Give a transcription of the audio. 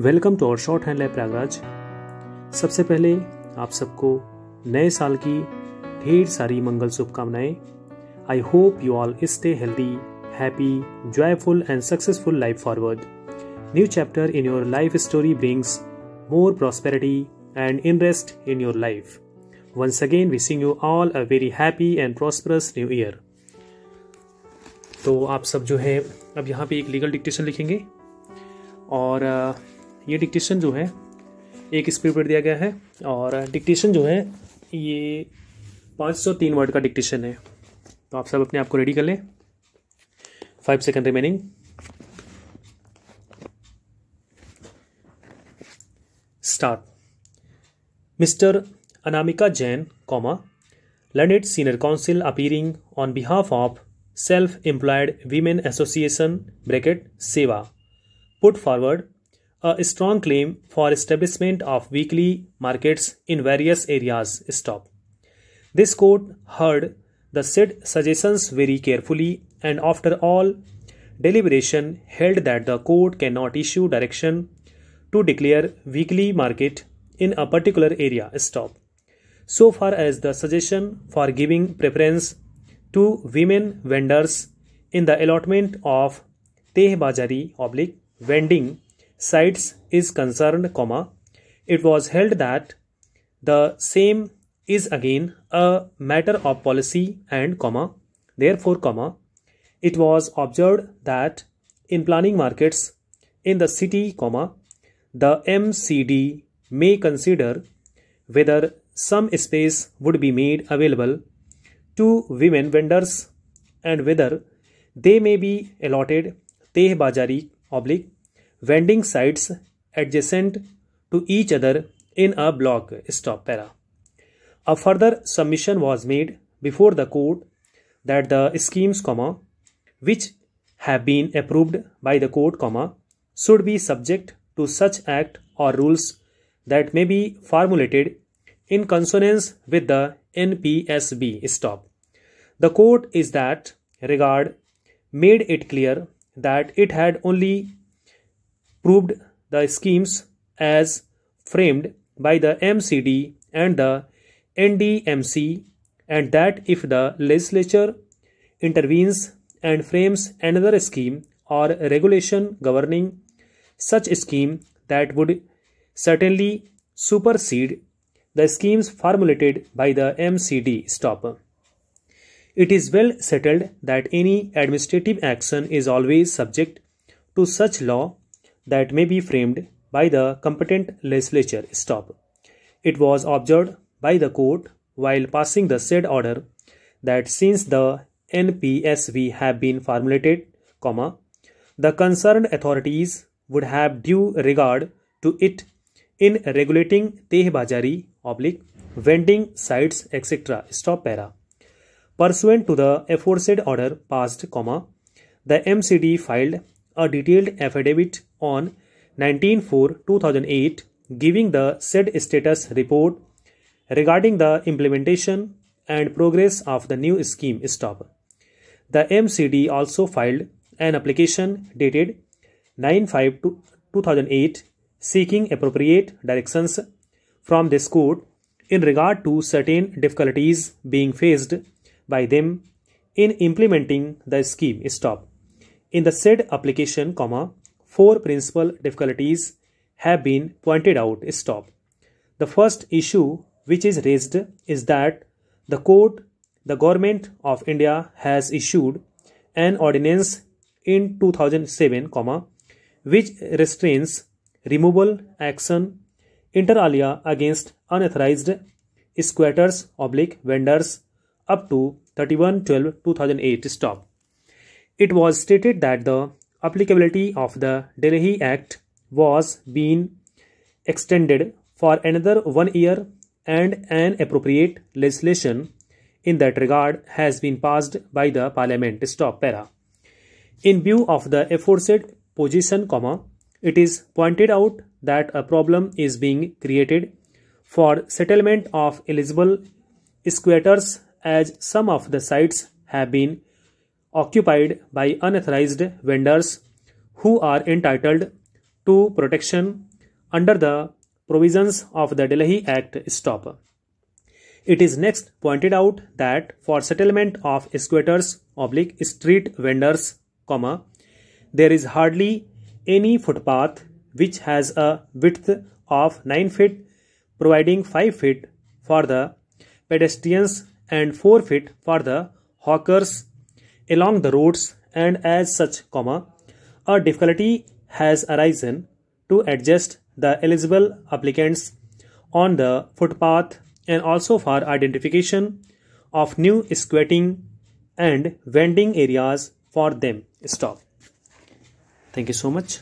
Welcome to our shorthand life Prayagraj सबसे पहले आप सबको नए साल की ढेर सारी मंगल शुभकामनाएं I hope you all stay healthy happy joyful and successful life forward new chapter in your life story brings more prosperity and interest in your life again we sing you all a very happy and prosperous new year तो आप सब जो है अब यहाँ पे एक legal dictation लिखेंगे और ये डिक्टेशन जो है एक स्पीड दिया गया है और डिक्टेशन जो है ये 503 वर्ड का डिक्टेशन है तो आप सब अपने आप को रेडी कर लें five second remaining start mister Anamika Jain comma learned senior council appearing on behalf of self employed women association bracket सेवा put forward a strong claim for establishment of weekly markets in various areas. Stop. This court heard the said suggestions very carefully and after all deliberation held that the court cannot issue direction to declare weekly market in a particular area. Stop. So far as the suggestion for giving preference to women vendors in the allotment of tehbazari oblique vending sites is concerned, comma, it was held that the same is again a matter of policy and comma, therefore, comma, it was observed that in planning markets in the city, comma, the MCD may consider whether some space would be made available to women vendors and whether they may be allotted teh bazari oblique vending sites adjacent to each other in a block stop para. A further submission was made before the court that the schemes comma which have been approved by the court comma should be subject to such act or rules that may be formulated in consonance with the NPSB stop. The court is that regard made it clear that it had only proved the schemes as framed by the MCD and the NDMC and that if the legislature intervenes and frames another scheme or regulation governing such scheme that would certainly supersede the schemes formulated by the MCD stop. It is well settled that any administrative action is always subject to such law that may be framed by the competent legislature. Stop. It was observed by the court while passing the said order that since the NPSV have been formulated, comma, the concerned authorities would have due regard to it in regulating tehbajari oblique vending sites etc. Stop para. Pursuant to the aforesaid order passed, comma, the MCD filed a detailed affidavit on 19-4-2008 giving the said status report regarding the implementation and progress of the new scheme stop. The MCD also filed an application dated 9-5-2008 seeking appropriate directions from this court in regard to certain difficulties being faced by them in implementing the scheme stop in the said application, comma, four principal difficulties have been pointed out. Stop. The first issue which is raised is that the court, the government of India has issued an ordinance in 2007, comma, which restrains removal action inter alia against unauthorized squatters oblique vendors up to 31 12 2008 stop it was stated that the applicability of the Delhi Act was being extended for another one year and an appropriate legislation in that regard has been passed by the parliament stop para in view of the aforesaid position comma it is pointed out that a problem is being created for settlement of eligible squatters as some of the sites have been occupied by unauthorized vendors who are entitled to protection under the provisions of the Delhi Act stop. It is next pointed out that for settlement of squatters oblique street vendors, comma, there is hardly any footpath which has a width of 9 feet providing 5 feet for the pedestrians and 4 feet for the hawkers along the roads and as such, comma, a difficulty has arisen to adjust the eligible applicants on the footpath and also for identification of new squatting and vending areas for them. Stop. Thank you so much.